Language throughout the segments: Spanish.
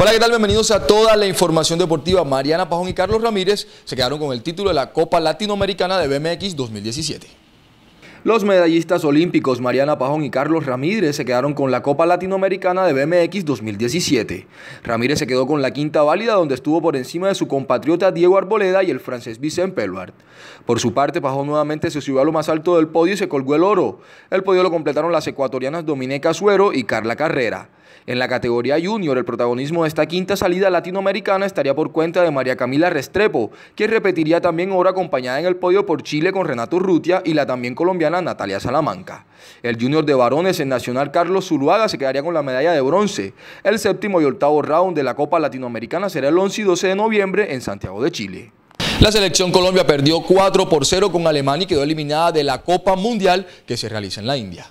Hola, ¿qué tal? Bienvenidos a toda la información deportiva. Mariana Pajón y Carlos Ramírez se quedaron con el título de la Copa Latinoamericana de BMX 2017. Los medallistas olímpicos Mariana Pajón y Carlos Ramírez se quedaron con la Copa Latinoamericana de BMX 2017. Ramírez se quedó con la quinta válida donde estuvo por encima de su compatriota Diego Arboleda y el francés Vicente Peluard. Por su parte, Pajón nuevamente se subió a lo más alto del podio y se colgó el oro. El podio lo completaron las ecuatorianas Dominica Suero y Carla Carrera. En la categoría junior, el protagonismo de esta quinta salida latinoamericana estaría por cuenta de María Camila Restrepo, quien repetiría también ahora acompañada en el podio por Chile con Renato Rutia y la también colombiana Natalia Salamanca. El junior de varones en Nacional Carlos Zuluaga se quedaría con la medalla de bronce. El séptimo y octavo round de la Copa Latinoamericana será el 11 y 12 de noviembre en Santiago de Chile. La selección Colombia perdió 4 por 0 con Alemania y quedó eliminada de la Copa Mundial que se realiza en la India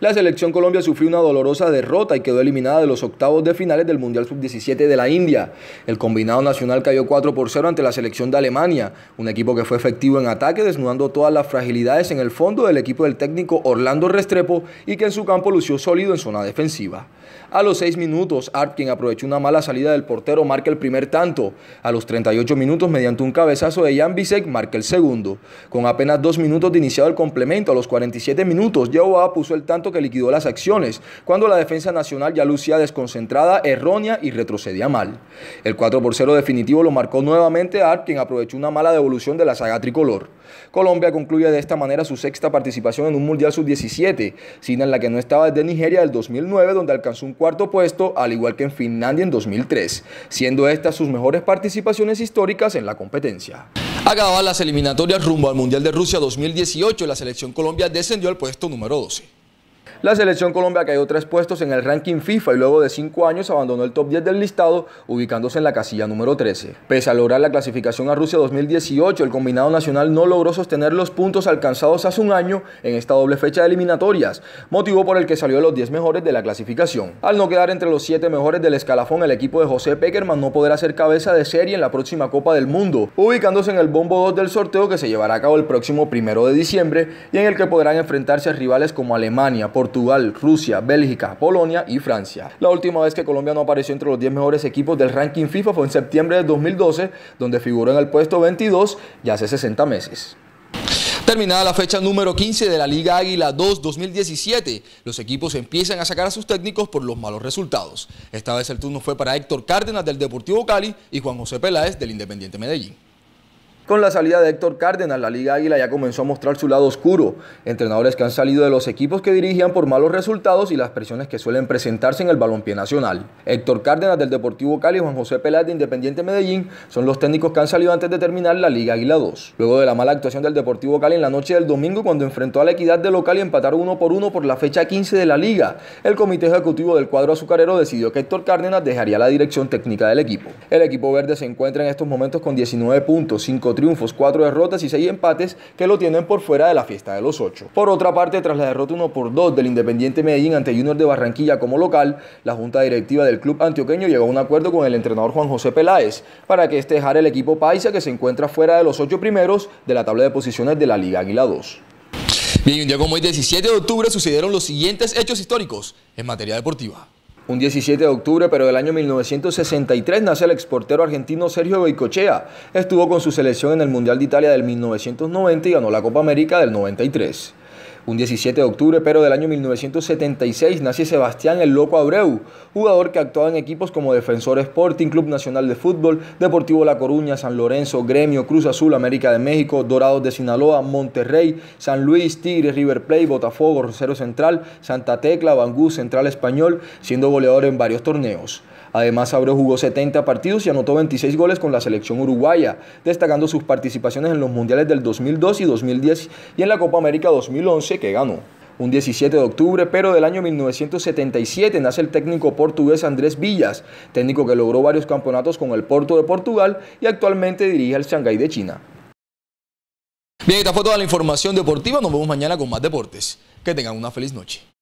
la selección Colombia sufrió una dolorosa derrota y quedó eliminada de los octavos de finales del Mundial Sub-17 de la India. El combinado nacional cayó 4 por 0 ante la selección de Alemania, un equipo que fue efectivo en ataque, desnudando todas las fragilidades en el fondo del equipo del técnico Orlando Restrepo y que en su campo lució sólido en zona defensiva. A los 6 minutos, Art, quien aprovechó una mala salida del portero, marca el primer tanto. A los 38 minutos, mediante un cabezazo de Jan Bisek, marca el segundo. Con apenas dos minutos de iniciado el complemento, a los 47 minutos, Yehová puso el tanto que liquidó las acciones, cuando la defensa nacional ya lucía desconcentrada, errónea y retrocedía mal. El 4 por 0 definitivo lo marcó nuevamente Art, quien aprovechó una mala devolución de la saga tricolor. Colombia concluye de esta manera su sexta participación en un Mundial Sub-17, sina en la que no estaba desde Nigeria del 2009, donde alcanzó un cuarto puesto, al igual que en Finlandia en 2003, siendo estas sus mejores participaciones históricas en la competencia. Acababan las eliminatorias rumbo al Mundial de Rusia 2018, la selección Colombia descendió al puesto número 12. La selección Colombia cayó tres puestos en el ranking FIFA y luego de cinco años abandonó el top 10 del listado, ubicándose en la casilla número 13. Pese a lograr la clasificación a Rusia 2018, el combinado nacional no logró sostener los puntos alcanzados hace un año en esta doble fecha de eliminatorias, motivo por el que salió de los 10 mejores de la clasificación. Al no quedar entre los 7 mejores del escalafón, el equipo de José Peckerman no podrá ser cabeza de serie en la próxima Copa del Mundo, ubicándose en el bombo 2 del sorteo que se llevará a cabo el próximo primero de diciembre y en el que podrán enfrentarse a rivales como Alemania, por Portugal, Rusia, Bélgica, Polonia y Francia. La última vez que Colombia no apareció entre los 10 mejores equipos del ranking FIFA fue en septiembre de 2012, donde figuró en el puesto 22 ya hace 60 meses. Terminada la fecha número 15 de la Liga Águila 2 2017, los equipos empiezan a sacar a sus técnicos por los malos resultados. Esta vez el turno fue para Héctor Cárdenas del Deportivo Cali y Juan José Peláez del Independiente Medellín. Con la salida de Héctor Cárdenas, la Liga Águila ya comenzó a mostrar su lado oscuro. Entrenadores que han salido de los equipos que dirigían por malos resultados y las presiones que suelen presentarse en el balompié nacional. Héctor Cárdenas del Deportivo Cali y Juan José Peláez de Independiente Medellín son los técnicos que han salido antes de terminar la Liga Águila 2. Luego de la mala actuación del Deportivo Cali en la noche del domingo cuando enfrentó a la equidad de local y empataron uno por uno por la fecha 15 de la Liga, el comité ejecutivo del cuadro azucarero decidió que Héctor Cárdenas dejaría la dirección técnica del equipo. El equipo verde se encuentra en estos momentos con 19 puntos, triunfos, cuatro derrotas y seis empates que lo tienen por fuera de la fiesta de los ocho. Por otra parte, tras la derrota 1 por 2 del Independiente Medellín ante Junior de Barranquilla como local, la junta directiva del club antioqueño llegó a un acuerdo con el entrenador Juan José Peláez para que este dejara el equipo paisa que se encuentra fuera de los ocho primeros de la tabla de posiciones de la Liga Águila 2. Bien, un día como hoy, 17 de octubre, sucedieron los siguientes hechos históricos en materia deportiva. Un 17 de octubre, pero del año 1963, nace el exportero argentino Sergio Boicochea. Estuvo con su selección en el Mundial de Italia del 1990 y ganó la Copa América del 93 un 17 de octubre, pero del año 1976, nace Sebastián el Loco Abreu, jugador que actuaba en equipos como Defensor Sporting, Club Nacional de Fútbol, Deportivo La Coruña, San Lorenzo, Gremio, Cruz Azul, América de México, Dorados de Sinaloa, Monterrey, San Luis, Tigres, River Plate, Botafogo, Rosero Central, Santa Tecla, Bangú, Central Español, siendo goleador en varios torneos. Además, Abreu jugó 70 partidos y anotó 26 goles con la selección uruguaya, destacando sus participaciones en los Mundiales del 2002 y 2010 y en la Copa América 2011 que ganó. Un 17 de octubre, pero del año 1977, nace el técnico portugués Andrés Villas, técnico que logró varios campeonatos con el Porto de Portugal y actualmente dirige al Shanghái de China. Bien, esta fue toda la información deportiva. Nos vemos mañana con más deportes. Que tengan una feliz noche.